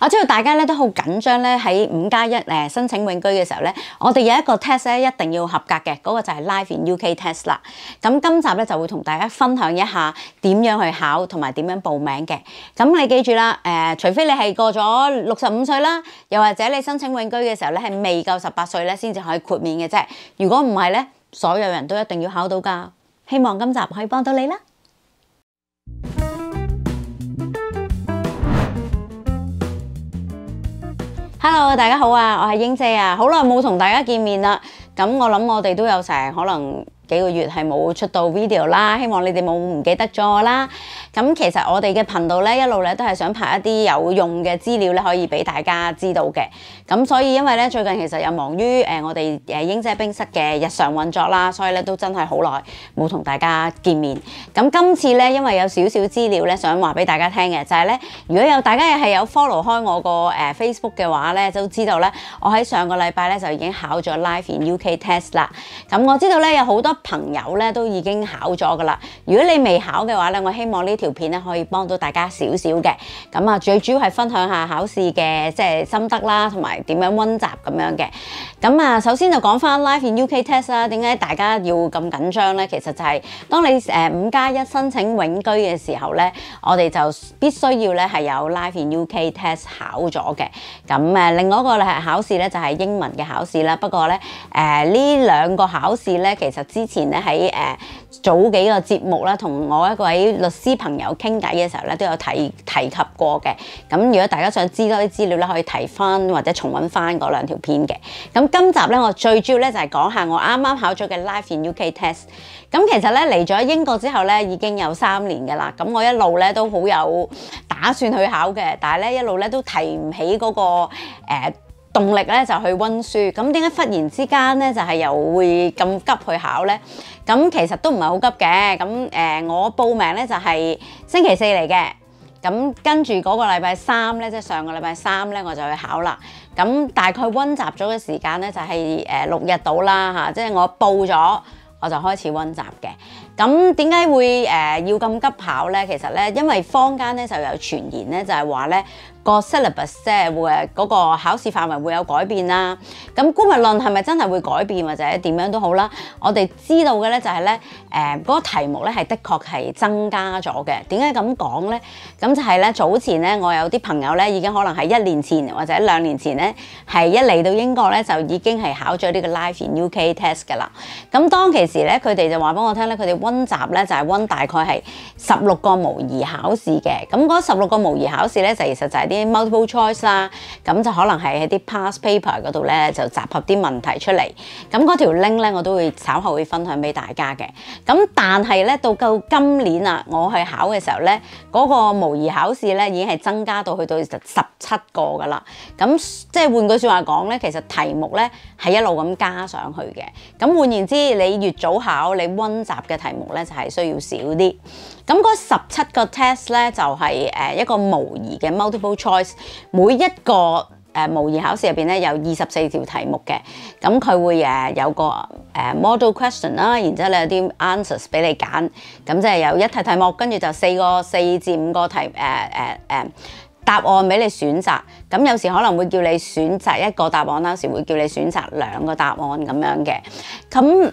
我知道大家咧都好緊張咧，喺五加一申請永居嘅時候咧，我哋有一個 test 咧一定要合格嘅，嗰個就係 Live in UK test 啦。咁今集咧就會同大家分享一下點樣去考同埋點樣報名嘅。咁你記住啦，誒，除非你係過咗六十五歲啦，又或者你申請永居嘅時候咧係未夠十八歲咧，先至可以豁免嘅啫。如果唔係咧，所有人都一定要考到噶。希望今集可以幫到你啦。Hello，大家好啊，我系英姐啊，好耐冇同大家见面啦，咁我谂我哋都有成可能。幾個月係冇出到 video 啦，希望你哋冇唔記得咗我啦。咁其實我哋嘅頻道咧一路咧都係想拍一啲有用嘅資料咧，可以俾大家知道嘅。咁所以因為咧最近其實又忙於我哋誒英姐冰室嘅日常運作啦，所以咧都真係好耐冇同大家見面。咁今次咧因為有少少資料咧想話俾大家聽嘅，就係咧如果有大家又係有 follow 開我個 Facebook 嘅話咧，都知道咧我喺上個禮拜咧就已經考咗 live in UK test 啦。咁我知道咧有好多。朋友咧都已經考咗噶啦，如果你未考嘅話咧，我希望呢條片咧可以幫到大家少少嘅。咁啊，最主要係分享下考試嘅即係心得啦，同埋點樣温習咁樣嘅。咁啊，首先就講翻 Life in UK Test 啦。點解大家要咁緊張咧？其實就係當你誒五加一申請永居嘅時候咧，我哋就必須要咧係有 Life in UK Test 考咗嘅。咁啊，另外一個係考試咧就係英文嘅考試啦。不過咧誒呢兩個考試咧其實之。之前咧喺誒早幾個節目啦，同我一位律師朋友傾偈嘅時候咧，都有提提及過嘅。咁如果大家想知多啲資料咧，可以提翻或者重揾翻嗰兩條片嘅。咁今集咧，我最主要咧就係講下我啱啱考咗嘅 Life in UK Test。咁其實咧嚟咗英國之後咧，已經有三年㗎啦。咁我一路咧都好有打算去考嘅，但系咧一路咧都提唔起嗰個動力咧就去温書，咁點解忽然之間咧就係又會咁急去考咧？咁其實都唔係好急嘅。咁誒，我報名咧就係星期四嚟嘅，咁跟住嗰個禮拜三咧，即係上個禮拜三咧我就去考啦。咁大概温習咗嘅時間咧就係誒六日到啦嚇，即係我報咗我就開始温習嘅。咁點解會誒要咁急跑咧？其實咧，因為坊間咧就有傳言咧，就係話咧個 celebrity 會嗰個考試範圍會有改變啦。咁估物論係咪真係會改變或者點樣都好啦？我哋知道嘅咧就係咧誒嗰個題目咧係的確係增加咗嘅。點解咁講咧？咁就係咧早前咧我有啲朋友咧已經可能係一年前或者兩年前咧係一嚟到英國咧就已經係考咗呢個 Life in UK Test 㗎啦。咁當其時咧佢哋就話俾我聽咧佢哋。温习咧就系温大概系十六个模拟考试嘅，咁嗰十六个模拟考试咧就其实就系啲 multiple choice 啦，咁就可能系喺啲 past paper 嗰度咧就集合啲问题出嚟，咁嗰 link 咧我都会稍后会分享俾大家嘅，咁但系咧到够今年啊，我去考嘅时候咧，嗰模拟考试咧已经系增加到去到十七个噶啦，咁即系换句说话讲咧，其实题目咧系一路咁加上去嘅，咁换言之，你越早考你温习嘅题。目咧就系需要少啲，咁嗰十七个 test 咧就系诶一个模拟嘅 multiple choice，每一个诶模拟考试入边咧有二十四条题目嘅，咁佢会诶有个诶 model question 啦，然之后咧有啲 answers 俾你拣，咁即系有一题题目，跟住就四个四至五个题诶诶诶答案俾你选择，咁有时可能会叫你选择一个答案啦，有时会叫你选择两个答案咁样嘅，咁。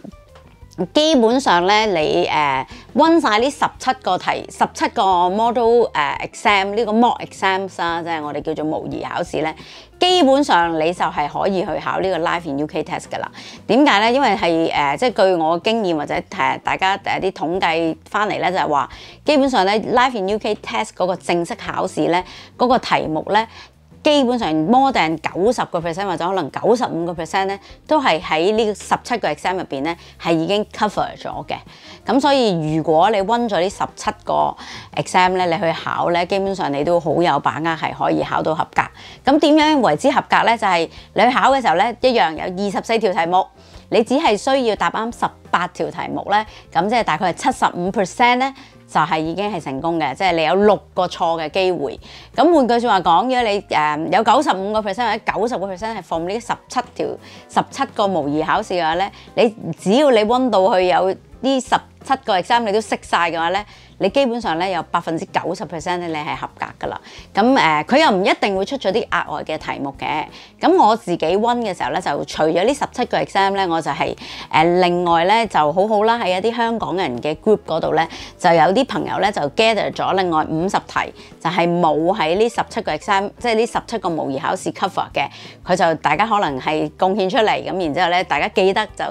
基本上咧，你誒温晒呢十七個題、十七個 model 誒 exam 呢個 mock exams 啦，即係我哋叫做模擬考試咧。基本上你就係可以去考呢個 live in UK test 噶啦。點解咧？因為係誒，即係據我經驗或者誒大家一啲統計翻嚟咧，就係話基本上咧，live in UK test 嗰個正式考試咧，嗰個題目咧。基本上，more than 九十個 percent 或者可能九十五個 percent 咧，都係喺呢十七個 exam 入邊咧，係已經 cover 咗嘅。咁所以如果你温咗呢十七個 exam 咧，你去考咧，基本上你都好有把握係可以考到合格。咁點樣為之合格咧？就係你去考嘅時候咧，一樣有二十四條題目，你只係需要答啱十八條題目咧，咁即係大概係七十五 percent 咧。就係已經係成功嘅，即係你有六個錯嘅機會。咁換句説話講，如果你誒有九十五個 percent 或者九十個 percent 係放呢十七條、十七個模擬考試嘅話咧，你只要你温到去有呢十七個 exam，你都識晒嘅話咧。你基本上咧有百分之九十 percent 咧，你係合格噶啦。咁誒，佢又唔一定會出咗啲額外嘅題目嘅。咁我自己温嘅時候咧，就除咗呢十七個 exam 咧，我就係誒另外咧就好好啦，喺一啲香港人嘅 group 嗰度咧，就有啲朋友咧就 gather 咗另外五十題，就係冇喺呢十七個 exam，即係呢十七個模擬考試 cover 嘅。佢就大家可能係貢獻出嚟，咁然之後咧，大家記得就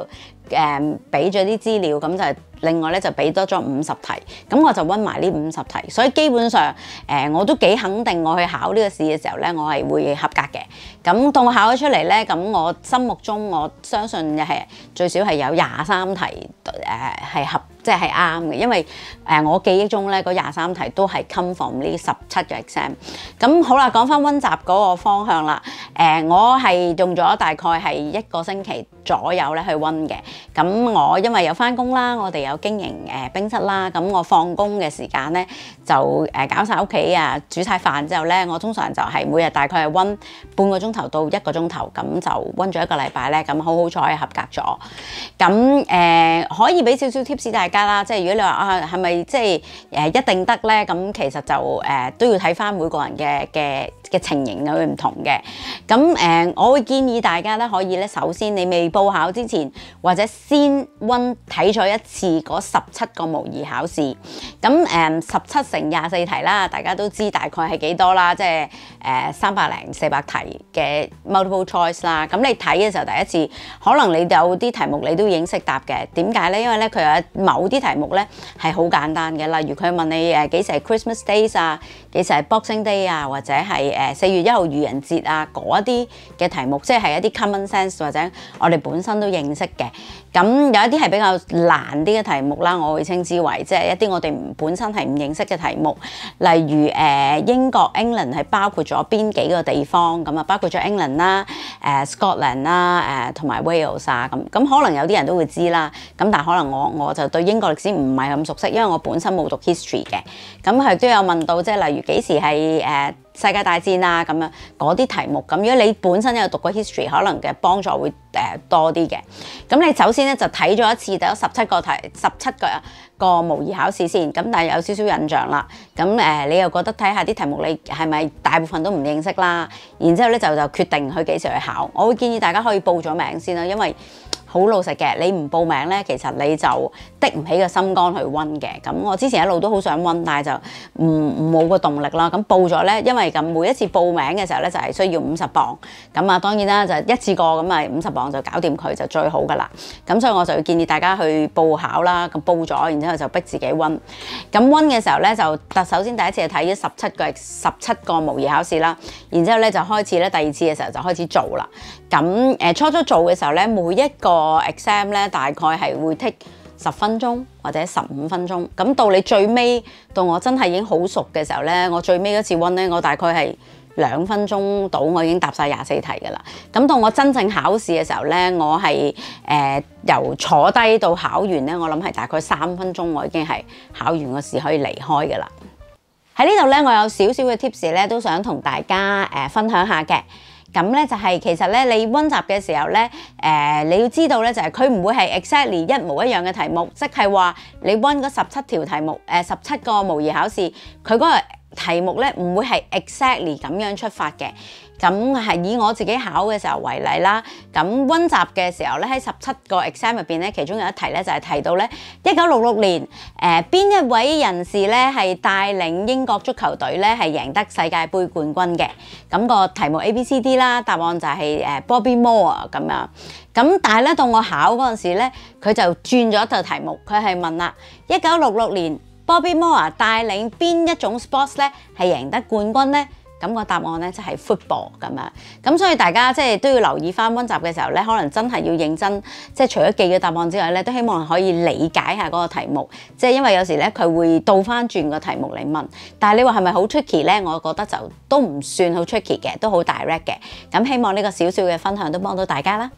誒俾咗啲資料，咁就另外咧就俾多咗五十題。咁我就。就温埋呢五十題，所以基本上誒我都幾肯定，我去考呢個試嘅時候咧，我係會合格嘅。咁到我考咗出嚟咧，咁我心目中我相信係最少係有廿三題誒係合。即係啱嘅，因為誒我記憶中咧嗰廿三題都係 come from 呢十七個 exam。咁好啦，講翻温習嗰個方向啦。誒，我係用咗大概係一個星期左右咧去温嘅。咁我因為有翻工啦，我哋有經營誒冰室啦。咁我放工嘅時間咧就誒搞晒屋企啊，煮晒飯之後咧，我通常就係每日大概温半個鐘頭到一個鐘頭。咁就温咗一個禮拜咧，咁好好彩合格咗。咁誒可以俾少少 tips，但係。家啦，即係如果你話啊，係咪即係诶一定得咧？咁其實就诶都要睇翻每個人嘅嘅嘅情形會唔同嘅。咁诶我會建議大家咧可以咧，首先你未報考之前，或者先温睇咗一次嗰十七個模擬考試。咁诶十七乘廿四題啦，大家都知大概係幾多啦，即係诶三百零四百題嘅 multiple choice 啦。咁你睇嘅時候第一次，可能你有啲題目你都已经識答嘅。點解咧？因為咧佢有某好啲題目咧係好簡單嘅，例如佢問你誒幾時係 Christmas days 啊？其實係 Boxing Day 啊，或者係誒四月一號愚人節啊，嗰一啲嘅題目，即係一啲 common sense 或者我哋本身都認識嘅。咁有一啲係比較難啲嘅題目啦，我會稱之為即係一啲我哋本身係唔認識嘅題目。例如誒英國 England 係包括咗邊幾個地方？咁啊，包括咗 England 啦、誒 Scotland 啦、誒同埋 Wales 啊。咁咁可能有啲人都會知啦。咁但可能我我就對英國歷史唔係咁熟悉，因為我本身冇讀 history 嘅。咁佢都有問到，即係例如。几时系诶世界大战啊咁样嗰啲题目咁？如果你本身有读过 history，可能嘅帮助会诶多啲嘅。咁你首先咧就睇咗一次，有十七个题，十七个个模拟考试先。咁但系有少少印象啦。咁诶，你又觉得睇下啲题目，你系咪大部分都唔认识啦？然之后咧就就决定去几时去考。我会建议大家可以报咗名先啦，因为。好老實嘅，你唔報名咧，其實你就滴唔起個心肝去温嘅。咁我之前一路都好想温，但係就唔冇個動力啦。咁報咗咧，因為咁每一次報名嘅時候咧，就係需要五十磅。咁啊，當然啦，就一次過咁啊，五十磅就搞掂佢就最好噶啦。咁所以我就建議大家去報考啦。咁報咗，然之後就逼自己温。咁温嘅時候咧，就首先第一次係睇咗十七個十七個模擬考試啦。然之後咧就開始咧，第二次嘅時候就開始做啦。咁誒，初初做嘅時候咧，每一個 exam 咧，大概係會剔十分鐘或者十五分鐘。咁到你最尾，到我真係已經好熟嘅時候咧，我最尾嗰次 one 咧，我大概係兩分鐘到，我已經答晒廿四題噶啦。咁到我真正考試嘅時候咧，我係誒由坐低到考完咧，我諗係大概三分鐘，我已經係考完個試可以離開噶啦。喺呢度咧，我有少少嘅 tips 咧，都想同大家誒分享下嘅。咁咧就係其實咧，你温習嘅時候咧，誒你要知道咧，就係佢唔會係 exactly 一模一樣嘅題目，即係話你温嗰十七條題目，誒十七個模擬考試，佢嗰個。題目咧唔會係 exactly 咁樣出發嘅，咁係以我自己考嘅時候為例啦。咁温習嘅時候咧，喺十七個 exam 入邊咧，其中有一題咧就係提到咧一九六六年，誒邊一位人士咧係帶領英國足球隊咧係贏得世界盃冠軍嘅。咁個題目 A、B、C、D 啦，答案就係誒 Bobby Moore 咁樣。咁但係咧到我考嗰陣時咧，佢就轉咗一道題目，佢係問啦一九六六年。b o b b y Moore 帶領邊一種 sports 咧係贏得冠軍咧？咁個答案咧就係 football 咁樣咁，所以大家即係都要留意翻温習嘅時候咧，可能真係要認真即係除咗記嘅答案之外咧，都希望可以理解下嗰個題目。即係因為有時咧佢會倒翻轉個題目嚟問，但係你話係咪好 tricky 咧？我覺得就都唔算好 tricky 嘅，都好 direct 嘅。咁希望呢個少少嘅分享都幫到大家啦。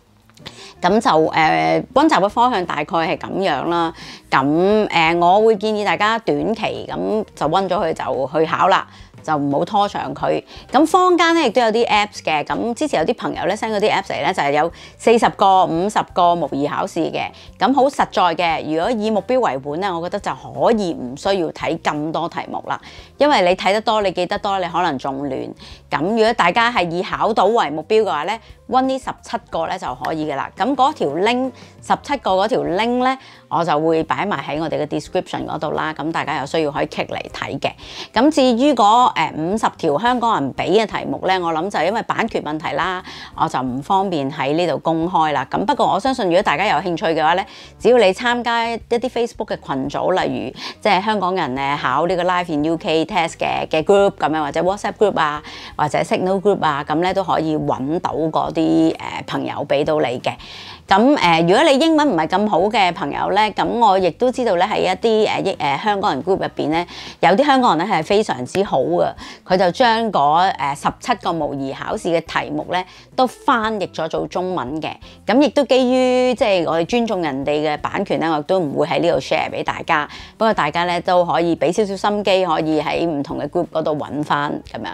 咁就诶温习嘅方向大概系咁样啦。咁诶我会建议大家短期咁就温咗佢就去考啦，就唔好拖长佢。咁坊间咧亦都有啲 apps 嘅。咁之前有啲朋友咧 send 嗰啲 apps 嚟咧就系有四十个、五十个模拟考试嘅。咁好实在嘅，如果以目标为本咧，我觉得就可以唔需要睇咁多题目啦。因為你睇得多，你記得多，你可能仲亂。咁如果大家係以考到為目標嘅話咧，温呢十七個咧就可以嘅啦。咁嗰條 link 十七個嗰條 link 咧，我就會擺埋喺我哋嘅 description 嗰度啦。咁大家有需要可以 click 嚟睇嘅。咁至於嗰誒五十條香港人俾嘅題目咧，我諗就因為版權問題啦，我就唔方便喺呢度公開啦。咁不過我相信如果大家有興趣嘅話咧，只要你參加一啲 Facebook 嘅群組，例如即係香港人誒考呢個 live in UK。test 嘅嘅 group 咁樣或者 WhatsApp group 啊，或者 Signal group 啊，咁咧都可以揾到嗰啲誒朋友俾到你嘅。咁誒，如果你英文唔係咁好嘅朋友咧，咁我亦都知道咧喺一啲誒英誒香港人 group 入邊咧，有啲香港人咧係非常之好嘅，佢就將嗰誒十七個模擬考試嘅題目咧都翻譯咗做中文嘅。咁亦都基於即係我哋尊重人哋嘅版權咧，我都唔會喺呢度 share 俾大家。不過大家咧都可以俾少少心機，可以喺唔同嘅 group 嗰度揾翻咁樣。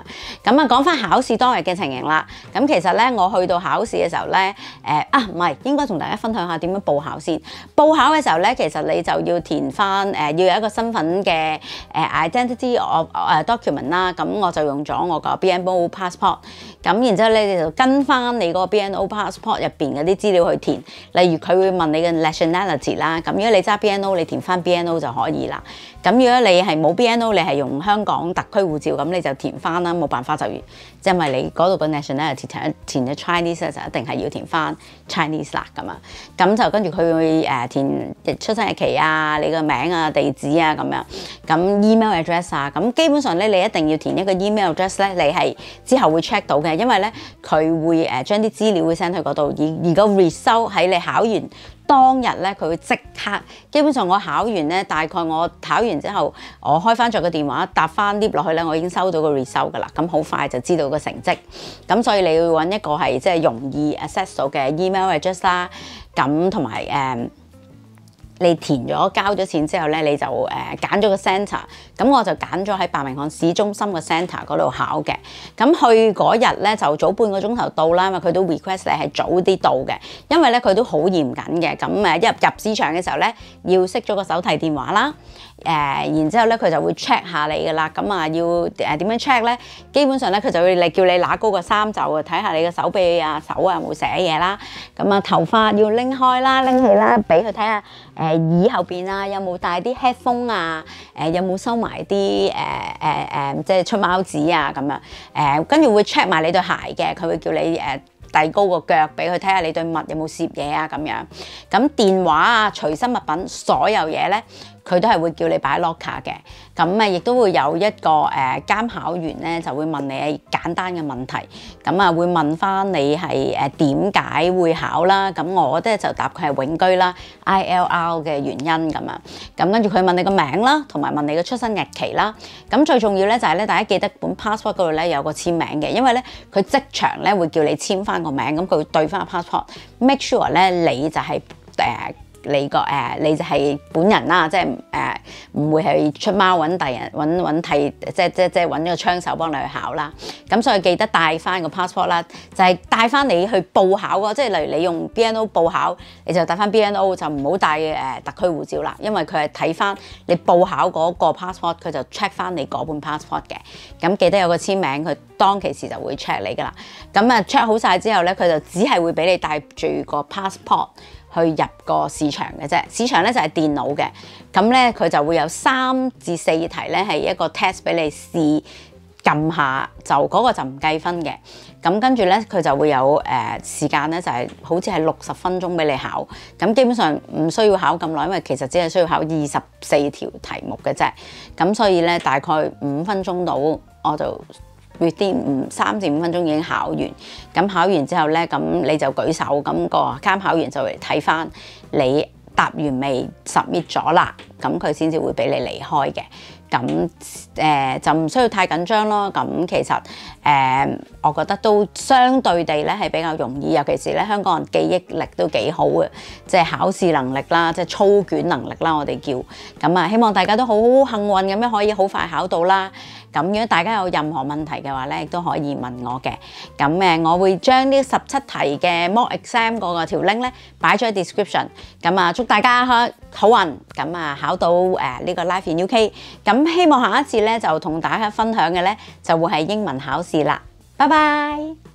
咁啊，講翻考試當日嘅情形啦。咁其實咧，我去到考試嘅時候咧，誒啊唔係應該。同大家分享下點樣報考先。報考嘅時候咧，其實你就要填翻誒，要有一個身份嘅誒 identity of 誒 document 啦。咁我就用咗我個 BNO passport。咁然之後咧，你就跟翻你個 BNO passport 入邊嗰啲資料去填。例如佢會問你嘅 nationality 啦。咁如果你揸 BNO，你填翻 BNO 就可以啦。咁如果你係冇 BNO，你係用香港特區護照，咁你就填翻啦。冇辦法就因為你嗰度嘅 nationality 填填咗 Chinese 就一定係要填翻。Chinese 啦咁啊，咁就跟住佢會誒填出生日期啊、你個名啊、地址啊咁樣，咁 email address 啊，咁基本上咧你一定要填一個 email address 咧，你係之後會 check 到嘅，因為咧佢會誒將啲資料 send 去嗰度，而而 e l 收喺你考完。當日咧，佢會即刻。基本上我考完咧，大概我考完之後，我開翻咗個電話，搭翻 lift 落去咧，我已經收到個 result 噶啦。咁好快就知道個成績。咁所以你要揾一個係即係容易 access 到嘅 email address 啦。咁同埋誒。你填咗交咗錢之後咧，你就誒揀咗個 centre，咁我就揀咗喺白明漢市中心個 centre 嗰度考嘅。咁去嗰日咧就早半個鐘頭到啦，因為佢都 request 你係早啲到嘅，因為咧佢都好嚴謹嘅。咁誒入入市場嘅時候咧，要熄咗個手提電話啦。誒，然之後咧，佢就會 check 下你噶啦。咁啊，要誒點樣 check 咧？基本上咧，佢就會叫你拿高個衫袖，睇下你嘅手臂啊、手啊有冇寫嘢啦。咁啊，頭髮要拎開啦、拎起啦，俾佢睇下誒耳後邊啊有冇戴啲 headphone 啊？誒有冇收埋啲誒誒誒，即係出貓紙啊咁樣誒，跟住會 check 埋你對鞋嘅，佢會叫你誒遞高個腳俾佢睇下你對襪有冇攝嘢啊咁樣。咁電話啊、隨身物品、所有嘢咧。佢都係會叫你擺 locker 嘅，咁啊，亦都會有一個誒監考員咧，就會問你簡單嘅問題，咁啊會問翻你係誒點解會考啦，咁我咧就答佢係永居啦，I L R 嘅原因咁啊，咁跟住佢問你個名啦，同埋問你個出生日期啦，咁最重要咧就係咧大家記得本 passport 嗰度咧有個簽名嘅，因為咧佢職場咧會叫你簽翻個名，咁佢對翻 passport，make sure 咧你就係誒。你個誒，你就係本人啦，即係誒，唔會係出貓揾第人揾揾替，即即即揾個槍手幫你去考啦。咁所以記得帶翻個 passport 啦，就係帶翻你去報考喎。即係例如你用 BNO 報考，你就帶翻 BNO，就唔好帶誒特區護照啦，因為佢係睇翻你報考嗰個 passport，佢就 check 翻你嗰本 passport 嘅。咁記得有個簽名，佢當其時就會 check 你噶啦。咁啊 check 好晒之後咧，佢就只係會俾你帶住個 passport。去入個市場嘅啫，市場咧就係電腦嘅，咁咧佢就會有三至四題咧係一個 test 俾你試撳下，就嗰個就唔計分嘅。咁跟住咧佢就會有誒時間咧就係好似係六十分鐘俾你考，咁基本上唔需要考咁耐，因為其實只係需要考二十四條題目嘅啫。咁所以咧大概五分鐘到我就。啲五、三至五分鐘已經考完，咁考完之後咧，咁你就舉手，咁個監考員就嚟睇翻你答完未 submit 咗啦，咁佢先至會俾你離開嘅。咁誒就唔需要太緊張咯。咁其實～誒，我覺得都相對地咧係比較容易，尤其是咧香港人記憶力都幾好嘅，即係考試能力啦，即係粗卷能力啦，我哋叫。咁啊，希望大家都好幸運咁樣可以好快考到啦。咁果大家有任何問題嘅話咧，亦都可以問我嘅。咁誒，我會將呢十七題嘅 mock exam 嗰個條 link 咧擺咗喺 description。咁啊，祝大家好運。咁啊，考到誒呢個 life in UK。咁希望下一次咧就同大家分享嘅咧就會係英文考試。啦，拜拜。